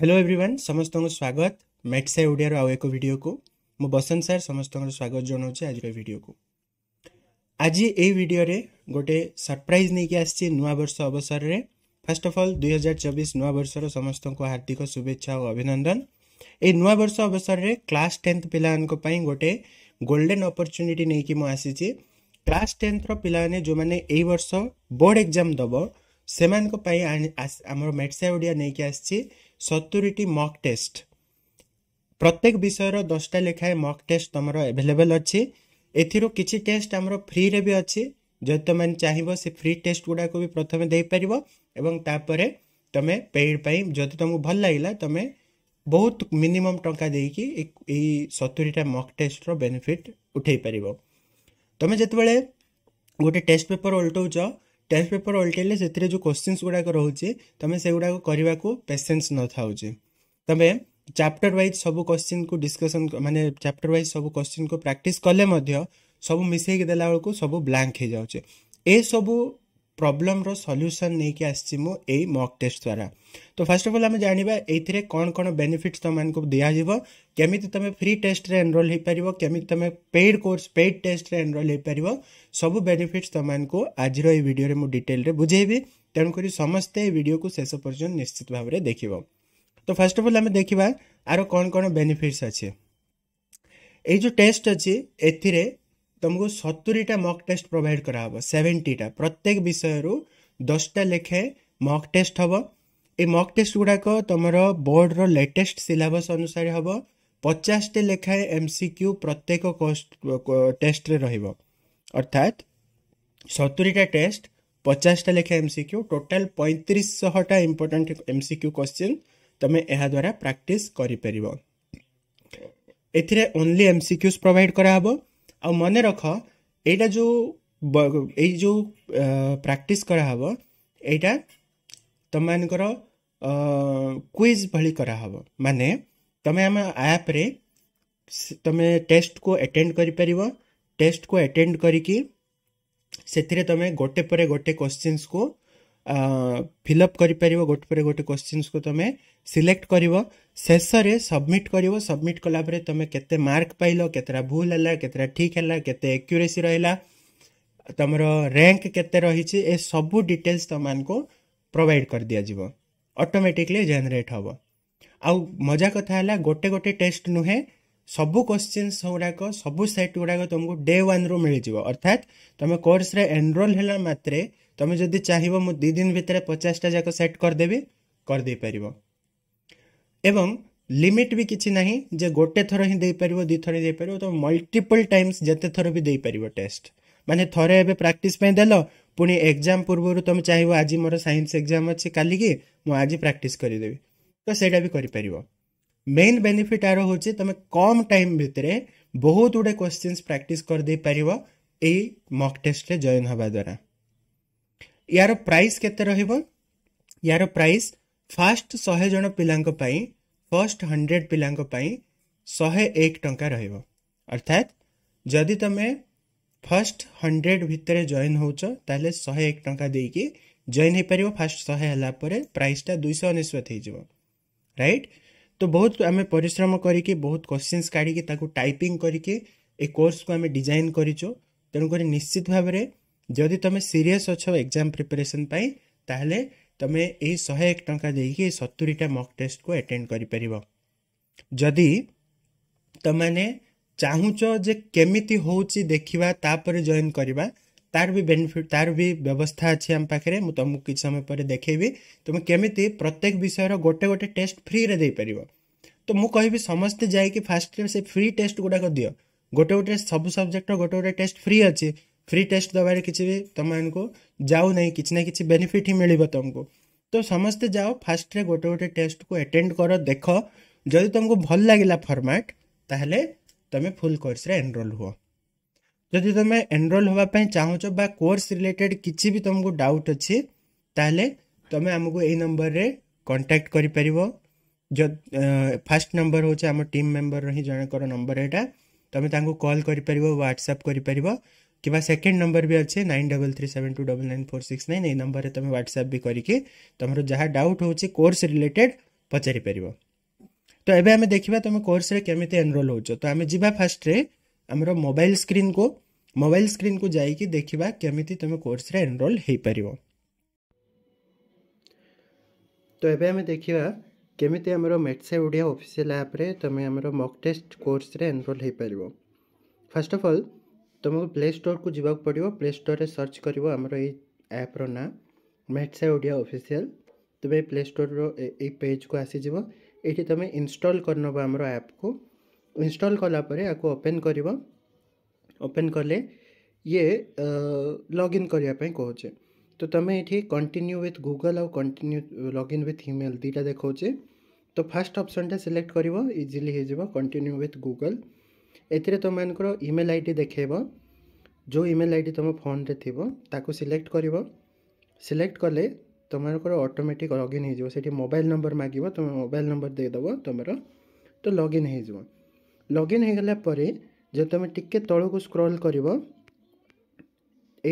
hello everyone समस्तको स्वागत म्याट्स ओडिया आउँछ video म बसन्त स्वागत जनाउँछु आज भिडियो आज यही भिडियो सरप्राइज नै नुवा वर्ष अवसर फर्स्ट अफ अल दुई हजार चौबिस नुवा र समस्त हार्दिक शुभेच्छा अभिनन्दन ए नुवा वर्ष अवसर क्लास टेन्थ पि गोटे गोल्डेन अपर्च्युनिटी नै म क्लास क्ला टेन्थ पिलाने जो जो यही वर्ष बोर्ड एक्जाम दब सेमै आम म्याटसाई ओडि आस ସତୁରିଟି ମକ୍ ଟେଷ୍ଟ ପ୍ରତ୍ୟେକ ବିଷୟର ଦଶଟା ଲେଖାଏଁ ମକ୍ ଟେଷ୍ଟ ତୁମର ଆଭେଲେବଲ୍ ଅଛି ଏଥିରୁ କିଛି ଟେଷ୍ଟ ଆମର ଫ୍ରିରେ ବି ଅଛି ଯଦି ତୁମେ ଚାହିଁବ ସେ ଫ୍ରି ଟେଷ୍ଟ ଗୁଡ଼ାକୁ ବି ପ୍ରଥମେ ଦେଇପାରିବ ଏବଂ ତାପରେ ତୁମେ ପେଡ଼୍ ପାଇଁ ଯଦି ତୁମକୁ ଭଲ ଲାଗିଲା ତୁମେ ବହୁତ ମିନିମମ୍ ଟଙ୍କା ଦେଇକି ଏଇ ସତୁରିଟା ମକ୍ ଟେଷ୍ଟର ବେନିଫିଟ୍ ଉଠାଇ ପାରିବ ତୁମେ ଯେତେବେଳେ ଗୋଟେ ଟେଷ୍ଟ ପେପର୍ ଓଲଟାଉଛ टेस्ट पेपर उल्टैले त्यो जो कोच्चिन्स गुडाक रहेछ तम को पेसेन्स नथाउ चि तमे चप्टर वाइज सबै को डिस्कशन माने च्याप्टर वाइज सब क्वेशको के देला को सब सबै हे जाउचे ए सब प्रोब्लम रो सॉल्यूशन नहीं कि आछि मु ए मॉक टेस्ट द्वारा तो फर्स्ट ऑफ ऑल हम जानिबा एथिरे कोन कोन बेनिफिट्स त मानको दिया जिवो केमिति तमे फ्री टेस्ट रे एनरोल हे परिवो केमिति तमे पेड कोर्स पेड टेस्ट रे एनरोल हे परिवो सब बेनिफिट्स त आज आजरो ए वीडियो रे मु डिटेल रे बुझेबी तण करी समस्त ए वीडियो को शेष पर्यंत निश्चित भाव रे देखिवो तो फर्स्ट ऑफ ऑल हम देखिबा आरो कोन कोन बेनिफिट्स आछि ए जो टेस्ट आछि एथिरे ତୁମକୁ ସତୁରିଟା ମକ୍ ଟେଷ୍ଟ ପ୍ରୋଭାଇଡ଼ କରାହେବ ସେଭେଣ୍ଟିଟା ପ୍ରତ୍ୟେକ ବିଷୟରୁ ଦଶଟା ଲେଖାଏଁ ମକ୍ ଟେଷ୍ଟ ହେବ ଏଇ ମକ୍ ଟେଷ୍ଟ ଗୁଡ଼ାକ ତୁମର ବୋର୍ଡ଼ର ଲେଟେଷ୍ଟ ସିଲାବସ୍ ଅନୁସାରେ ହେବ ପଚାଶଟି ଲେଖାଏଁ ଏମ୍ ସି କ୍ୟୁ ପ୍ରତ୍ୟେକ ଟେଷ୍ଟରେ ରହିବ ଅର୍ଥାତ୍ ସତୁରିଟା ଟେଷ୍ଟ ପଚାଶଟା ଲେଖାଏଁ ଏମ୍ ସି କ୍ୟୁ ଟୋଟାଲ୍ ପଇଁତିରିଶଶହଟା important M C Q question ତୁମେ ଏହାଦ୍ୱାରା ପ୍ରାକ୍ଟିସ୍ କରିପାରିବ ଏଥିରେ only M C Qs provide କରାହେବ आ मन रख यो जो जो प्राक्ट कराव यहाँ तुम मानकर क्विज भली कराव माने तुम आम आप्रे तुम टेस्ट को अटेंड कर टेस्ट को अटेंड करमें गोटे पर गोटे क्वेश्चंस को ଫିଲ୍ଅପ୍ କରିପାରିବ ଗୋଟେ ପରେ ଗୋଟେ କ୍ୱେଶ୍ଚିନ୍ସକୁ ତୁମେ ସିଲେକ୍ଟ କରିବ ଶେଷରେ ସବମିଟ୍ କରିବ ସବମିଟ୍ କଲା ପରେ ତୁମେ କେତେ ମାର୍କ ପାଇଲ କେତେଟା ଭୁଲ ହେଲା କେତେଟା ଠିକ୍ ହେଲା କେତେ ଏକ୍ୟୁରେସି ରହିଲା ତୁମର ର୍ୟାଙ୍କ କେତେ ରହିଛି ଏ ସବୁ ଡିଟେଲ୍ସ ତୁମମାନଙ୍କୁ ପ୍ରୋଭାଇଡ଼ କରିଦିଆଯିବ ଅଟୋମେଟିକଲି ଜେନେରେଟ୍ ହେବ ଆଉ ମଜା କଥା ହେଲା ଗୋଟେ ଗୋଟେ ଟେଷ୍ଟ ନୁହେଁ ସବୁ କ୍ୱେଶ୍ଚିନ୍ସ ଗୁଡ଼ାକ ସବୁ ସେଟ୍ ଗୁଡ଼ାକ ତୁମକୁ ଡେ ୱାନ୍ରୁ ମିଳିଯିବ ଅର୍ଥାତ୍ ତୁମେ କୋର୍ସରେ ଏନରୋଲ୍ ହେଲା ମାତ୍ରେ ତୁମେ ଯଦି ଚାହିଁବ ମୁଁ ଦୁଇ ଦିନ ଭିତରେ ପଚାଶଟା ଯାକ ସେଟ୍ କରିଦେବି କରିଦେଇପାରିବ ଏବଂ ଲିମିଟ୍ ବି କିଛି ନାହିଁ ଯେ ଗୋଟେ ଥର ହିଁ ଦେଇପାରିବ ଦୁଇ ଥର ଦେଇପାରିବ ତ ମଲ୍ଟିପଲ୍ ଟାଇମ୍ସ ଯେତେ ଥର ବି ଦେଇପାରିବ ଟେଷ୍ଟ ମାନେ ଥରେ ଏବେ ପ୍ରାକ୍ଟିସ୍ ପାଇଁ ଦେଲ ପୁଣି ଏକ୍ଜାମ୍ ପୂର୍ବରୁ ତୁମେ ଚାହିଁବ ଆଜି ମୋର ସାଇନ୍ସ ଏକ୍ଜାମ୍ ଅଛି କାଲିକି ମୁଁ ଆଜି ପ୍ରାକ୍ଟିସ୍ କରିଦେବି ତ ସେଇଟା ବି କରିପାରିବ ମେନ୍ ବେନିଫିଟ୍ ଆର ହେଉଛି ତୁମେ କମ୍ ଟାଇମ୍ ଭିତରେ ବହୁତ ଗୁଡ଼େ କ୍ୱେଶ୍ଚିନ୍ସ ପ୍ରାକ୍ଟିସ୍ କରିଦେଇପାରିବ ଏଇ ମକ୍ ଟେଷ୍ଟରେ ଜଏନ୍ ହେବା ଦ୍ୱାରା यार प्राइस के यार प्राइस फास्ट शहे जन पाई फर्स्ट हंड्रेड पाई शहे एक टाँह रर्थात जदि तुम्हें फर्स्ट हंड्रेड भितर जॉन होे एक टाँह दे कि जॉन हो पार फास्ट शहे प्राइसटा दुई अनश्वत हो रईट तो बहुत आम पिश्रम कर बहुत क्वेश्चन काढ़ टाइपिंग करके कोर्स को आम डिजाइन करेणुक निश्चित भाव में जदि तुम सीरीयस अच एक्जाम प्रिपेरेसन तेल तुम यही शहे एक टाँचा दे कि सतुरीटा मक टेस्ट को अटेड करदि तुमने चाहूच जे केमी हो देखा तापर जॉन करवा तार भी बेनिफिट तार भी व्यवस्था अच्छे आम पाखे मुझे तुमको किसी समय पर देखेबी तुम्हें केमी प्रत्येक विषय गोटे गोटे टेस्ट फ्री दे पार तो मुझे समस्ते जाकि फास्ट से फ्री टेस्ट गुड़ाक दि गोटे गोटे सब सब्जेक्ट गोटे गोटे टेस्ट फ्री अच्छे फ्री टेस्ट दबार किसी भी तुम को जाऊ ना कि ना कि बेनिफिट ही मिल तुमको तो समस्ते जाओ फास्ट गोटे गोटे टेस्ट को अटेंड कर देख जदि तुमको भल लगला फर्माट ताल तुम्हें फुल कोर्स एनरोल हुआ जदि तुम्हें एनरोल हाँपी चाहौ बा कोर्स रिलेटेड किसी भी तुमको डाउट अच्छे तेल तुम्हें आमको यही नंबर में कंटाक्ट कर फास्ट नंबर हूँ आम टीम मेम्बर हिं जनकर नंबर यहाँ तुम्हें कल कर व्हाट्सअप कर कि सेकेंड नंबर भी अच्छे nine double three seven two double nine four six nine ये नंबर में तुम ह्वाट्सअप भी करके तुम जहाँ डाउट हो कोर्स रिलेटेड पचारिपर तो ये आम देखा तुम कोर्स केमी एनरोल हो तो आम जा फास्ट्रे आम मोबाइल स्क्रीन को मोबाइल स्क्रीन को जाकि देखा केमी तुम कोर्स एनरोल हो पार तो ये आम देखा केमी आम मेटसाई ओडिया अफिसील आप्रे तुम आम मक टेस्ट कोर्स एनरोल हो पार फर्स्ट ऑफ़ ऑल तुमको प्ले स्टोर को जीवा पड़ो प्ले स्टोर में सर्च कर आम्र ना मेट्स ओडिया अफिशियाल तुम प्ले स्टोर रेज को आसीज ये तुम इनस्टल करनब आम आप को इनस्टल कलापर या ओपेन कर ओपेन कले ये लगइन करने कहचे तो तुम ये कंटिन्यू विथ गूगल आउ कंटिन्यू लगइन विथ ईमेल दुटा देखो तो फास्ट टाइम सिलेक्ट कर इजिली हो कंटिन्यू विथ गूगल ଏଥିରେ ତୁମମାନଙ୍କର ଇମେଲ୍ ଆଇ ଡ଼ି ଦେଖାଇବ ଯେଉଁ ଇମେଲ୍ ଆଇ ଡ଼ି ତୁମ ଫୋନ୍ରେ ଥିବ ତାକୁ ସିଲେକ୍ଟ କରିବ ସିଲେକ୍ଟ କଲେ ତୁମମାନଙ୍କର ଅଟୋମେଟିକ୍ ଲଗ୍ଇନ୍ ହେଇଯିବ ସେଠି ମୋବାଇଲ୍ ନମ୍ବର ମାଗିବ ତୁମେ ମୋବାଇଲ୍ ନମ୍ବର ଦେଇଦେବ ତୁମର ତ ଲଗ୍ଇନ୍ ହେଇଯିବ ଲଗ୍ଇନ୍ ହେଇଗଲା ପରେ ଯଦି ତୁମେ ଟିକେ ତଳକୁ ସ୍କ୍ରଲ୍ କରିବ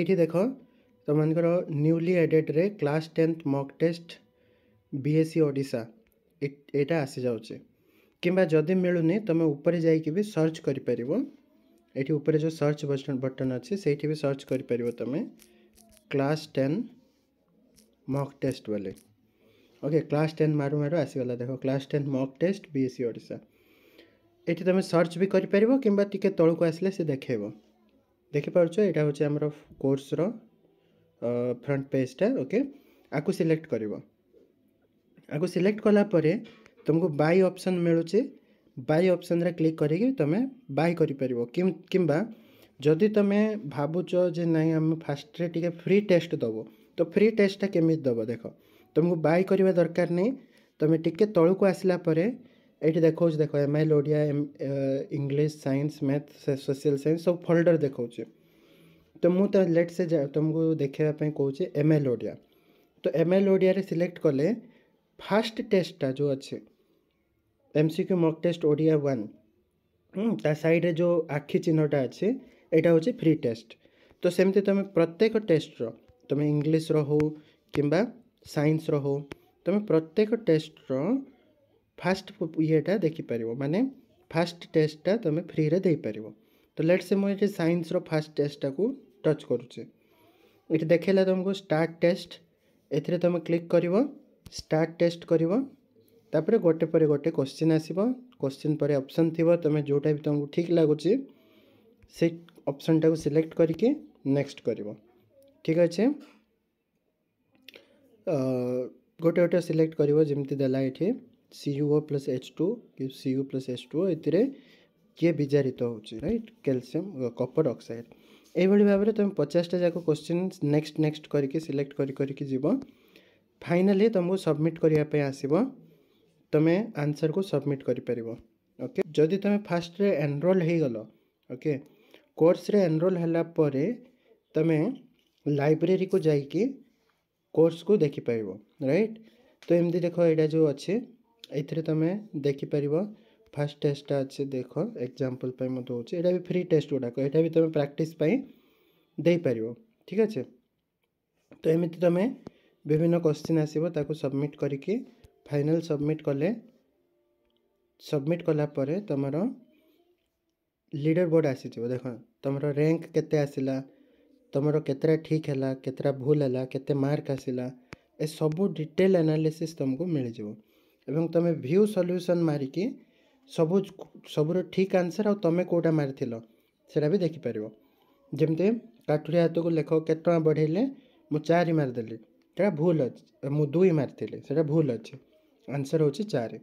ଏଇଠି ଦେଖ ତୁମମାନଙ୍କର ନ୍ୟୁଲି ଏଡେଡ଼୍ରେ class tenth mock test BSC Odisha ଏଇଟା ଆସିଯାଉଛି କିମ୍ବା ଯଦି ମିଳୁନି ତୁମେ ଉପରେ ଯାଇକି ବି ସର୍ଚ୍ଚ କରିପାରିବ ଏଠି ଉପରେ ଯେଉଁ ସର୍ଚ୍ଚ ବଟନ୍ ଅଛି ସେଇଠି ବି ସର୍ଚ୍ଚ କରିପାରିବ ତୁମେ କ୍ଲାସ୍ ଟେନ୍ ମକ୍ ଟେଷ୍ଟ ବୋଲି ଓକେ କ୍ଲାସ୍ ଟେନ୍ ମାରୁ ମାରୁ ଆସିଗଲା ଦେଖ class ten mock test B S C Odisha ଏଠି ତୁମେ ସର୍ଚ୍ଚ ବି କରିପାରିବ କିମ୍ବା ଟିକେ ତଳକୁ ଆସିଲେ ସେ ଦେଖେଇବ ଦେଖିପାରୁଛ ଏଇଟା ହେଉଛି ଆମର କୋର୍ସର ଫ୍ରଣ୍ଟ ପେଜ୍ଟା ଓକେ ଆକୁ ସିଲେକ୍ଟ କରିବ ଆକୁ ସିଲେକ୍ଟ କଲା ପରେ तुमको बाय ऑप्शन मिलू बाय ऑप्शन रे क्लिक करमें बाय कर करदी तुम्हें भावुच जे ना आम फास्ट्रे टे फ्री टेस्ट दबो तो फ्री टेस्टा केम दबो देख तुमको बाय करवा दरकार नहीं तुम्हें टी तौक आसलापर ये देखो देख M L Odia English science math social science सब फोल्डर देखा तो मुझे लेट से तुमको देखापी कौच एम एल ओडिया तो एम एल ओडिया सिलेक्ट कले फास्ट टेस्टा जो अच्छे MCQ mock test Odia one তা সাইড্রে ଯେଉଁ ଆଖି ଚିହ୍ନଟା ଅଛି ଏଇଟା ହେଉଛି ଫ୍ରି ଟେଷ୍ଟ ତ ସେମିତି ତୁମେ ପ୍ରତ୍ୟେକ ଟେଷ୍ଟର ତୁମେ ଇଂଲିଶର ହେଉ କିମ୍ବା ସାଇନ୍ସର ହେଉ ତୁମେ ପ୍ରତ୍ୟେକ ଟେଷ୍ଟର ଫାଷ୍ଟ ଇଏଟା ଦେଖିପାରିବ ମାନେ ଫାଷ୍ଟ ଟେଷ୍ଟଟା ତୁମେ ଫ୍ରିରେ ଦେଇପାରିବ ତ ଲେଟ୍ ସେ ମୁଁ ଏଠି ସାଇନ୍ସର ଫାଷ୍ଟ ଟେଷ୍ଟଟାକୁ ଟଚ୍ କରୁଛି ଏଠି ଦେଖେଇଲା ତୁମକୁ ଷ୍ଟାର୍ଟ ଟେଷ୍ଟ ଏଥିରେ ତୁମେ କ୍ଲିକ୍ କରିବ ଷ୍ଟାର୍ଟ ଟେଷ୍ଟ କରିବ ତାପରେ ଗୋଟେ ପରେ ଗୋଟେ କୋଶ୍ଚିନ୍ ଆସିବ କୋଶ୍ଚିନ୍ ପରେ ଅପସନ୍ ଥିବ ତୁମେ ଯେଉଁଟା ବି ତୁମକୁ ଠିକ୍ ଲାଗୁଛି ସେଇ ଅପସନ୍ଟାକୁ ସିଲେକ୍ଟ କରିକି ନେକ୍ସଟ କରିବ ଠିକ୍ ଅଛି ଗୋଟେ ଗୋଟେ ସିଲେକ୍ଟ କରିବ ଯେମିତି ଦେଲା ଏଠି C U O plus H two କି C U plus H two ଏଥିରେ କିଏ ବିଜାରିତ ହେଉଛି ରାଇଟ୍ କ୍ୟାଲସିୟମ୍ କପର୍ ଅକ୍ସାଇଡ଼୍ ଏଇଭଳି ଭାବରେ ତୁମେ ପଚାଶଟା ଯାକ କୋଶ୍ଚିନ୍ ନେକ୍ସଟ ନେକ୍ସଟ କରିକି ସିଲେକ୍ଟ କରି କରିକି ଯିବ ଫାଇନାଲି ତୁମକୁ ସବମିଟ୍ କରିବା ପାଇଁ ଆସିବ ତୁମେ ଆନ୍ସର୍କୁ ସବମିଟ୍ କରିପାରିବ ଓକେ ଯଦି ତୁମେ ଫାର୍ଷ୍ଟରେ ଏନରୋଲ୍ ହୋଇଗଲ ଓକେ କୋର୍ସରେ ଏନରୋଲ୍ ହେଲା ପରେ ତୁମେ ଲାଇବ୍ରେରୀକୁ ଯାଇକି କୋର୍ସକୁ ଦେଖିପାରିବ ରାଇଟ୍ ତ ଏମିତି ଦେଖ ଏଇଟା ଯେଉଁ ଅଛି ଏଥିରେ ତୁମେ ଦେଖିପାରିବ ଫାର୍ଷ୍ଟ ଟେଷ୍ଟଟା ଅଛି ଦେଖ ଏକ୍ଜାମ୍ପଲ୍ ପାଇଁ ମୁଁ ଦେଉଛି ଏଇଟା ବି ଫ୍ରି ଟେଷ୍ଟ ଗୁଡ଼ାକ ଏଇଟା ବି ତୁମେ ପ୍ରାକ୍ଟିସ୍ ପାଇଁ ଦେଇପାରିବ ଠିକ୍ ଅଛି ତ ଏମିତି ତୁମେ ବିଭିନ୍ନ କୋଶ୍ଚିନ୍ ଆସିବ ତାକୁ ସବମିଟ୍ କରିକି फाइनल सबमिट कले सबमिट कला तुम लिडर बोर्ड आसीज देख तुम रैंक के आसला तुम कतरा ठीक है कतरा भूल है के मार्क आसला ए सब डिटेल एनालीसी तुमको मिल जाव तुम भ्यू सल्यूसन मारिकी सब सबुर ठीक आंसर आमें कौटा मारी से भी देखिपर जमी काठुरी हाथ को लेख के बढ़े मुझ चार मारिदेली भूल अच्छे मुझ दुई मारी से भूल अच्छे आंसर हो चार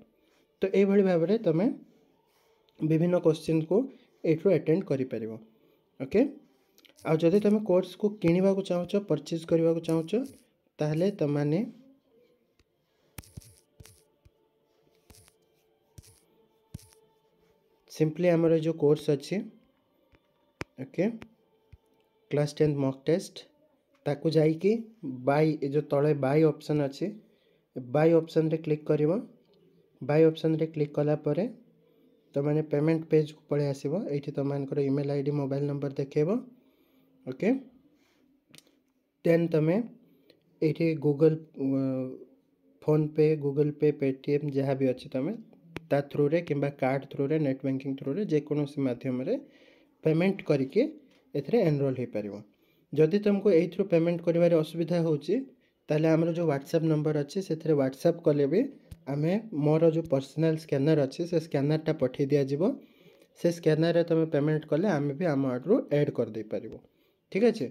तो यह भाव में तुम विभिन्न क्वेश्चन को यूर एटेड कर ओके आदि तुम कोर्स को किणवाक चाहो परचेज करने को चाहो ताल तुमने सिंपली आमर जो कोर्स अच्छे okay class tenth mock test ताकू जा बाय जो तले बाय ऑप्शन अच्छे बाय ऑप्शन रे क्लिक कर बाय ऑप्शन रे क्लिक कलापर तुमने पेमेंट पेज को पलि आस email I D mobile number देखेब ओके देन तुम्हें ये Google PhonePe Google Pay Paytm जहाँ भी अच्छे तुम ता थ्रु कि कार्ड थ्रु रे नेट बैंकिंग थ्रु जेकोसी मध्यम पेमेंट करके एनरोल हो पार जदि तुमको यही थ्रु पेमेंट करसुविधा हो ତାହେଲେ ଆମର ଯେଉଁ ହ୍ୱାଟ୍ସଆପ୍ ନମ୍ବର ଅଛି ସେଥିରେ ହ୍ୱାଟ୍ସଆପ୍ କଲେ ବି ଆମେ ମୋର ଯେଉଁ ପର୍ସନାଲ୍ ସ୍କାନର୍ ଅଛି ସେ ସ୍କାନର୍ଟା ପଠାଇ ଦିଆଯିବ ସେ ସ୍କାନର୍ରେ ତୁମେ ପେମେଣ୍ଟ କଲେ ଆମେ ବି ଆମ ଆଡ଼ରୁ ଆଡ଼୍ କରିଦେଇପାରିବୁ ଠିକ୍ ଅଛି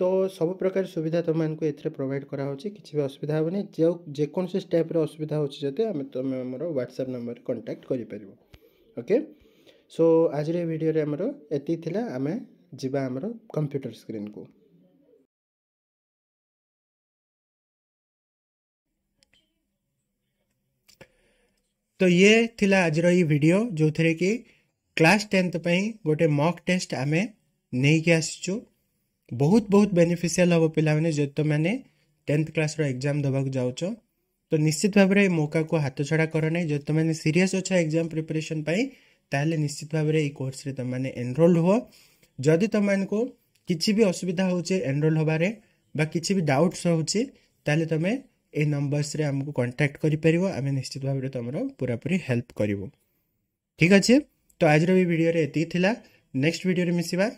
ତ ସବୁ ପ୍ରକାର ସୁବିଧା ତୁମମାନଙ୍କୁ ଏଥିରେ ପ୍ରୋଭାଇଡ଼ କରାହେଉଛି କିଛି ବି ଅସୁବିଧା ହେବନି ଯେଉଁ ଯେକୌଣସି ଷ୍ଟେପ୍ରେ ଅସୁବିଧା ହେଉଛି ଯଦି ଆମେ ତୁମେ ଆମର ହ୍ୱାଟ୍ସଆପ୍ ନମ୍ବରରେ କଣ୍ଟାକ୍ଟ କରିପାରିବ ଓକେ ସୋ ଆଜିର ଏ ଭିଡ଼ିଓରେ ଆମର ଏତିକି ଥିଲା ଆମେ ଯିବା ଆମର କମ୍ପ୍ୟୁଟର ସ୍କ୍ରିନ୍କୁ तो ये थिला आज वीडियो जो थे कि क्लास टेन्थ गोटे मॉक टेस्ट आम आस बहुत बहुत बेनिफिशियल हम पाने तुमने टेन्थ क्लास एग्जाम देवाक जाऊ तो निश्चित भाव में मौका को हाथ छड़ा कर ना जो तुमने सीरीयस अच एग्जाम प्रिपेरेसन तेल निश्चित भाव में योर्स तुमने एनरोल हो जदि तुमको तो किसी भी असुविधा होनरोल हो कि भी डाउट्स होमें ଏ ନମ୍ବର୍ସରେ ଆମକୁ କଣ୍ଟାକ୍ଟ କରିପାରିବ ଆମେ ନିଶ୍ଚିତ ଭାବରେ ତୁମର ପୁରାପୁରି ହେଲ୍ପ କରିବୁ ଠିକ୍ ଅଛି ତ ଆଜିର ବି ଭିଡ଼ିଓରେ ଏତିକି ଥିଲା ନେକ୍ସଟ ଭିଡ଼ିଓରେ ମିଶିବା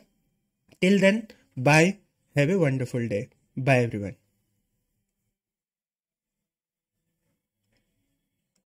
till then bye have a wonderful day bye everyone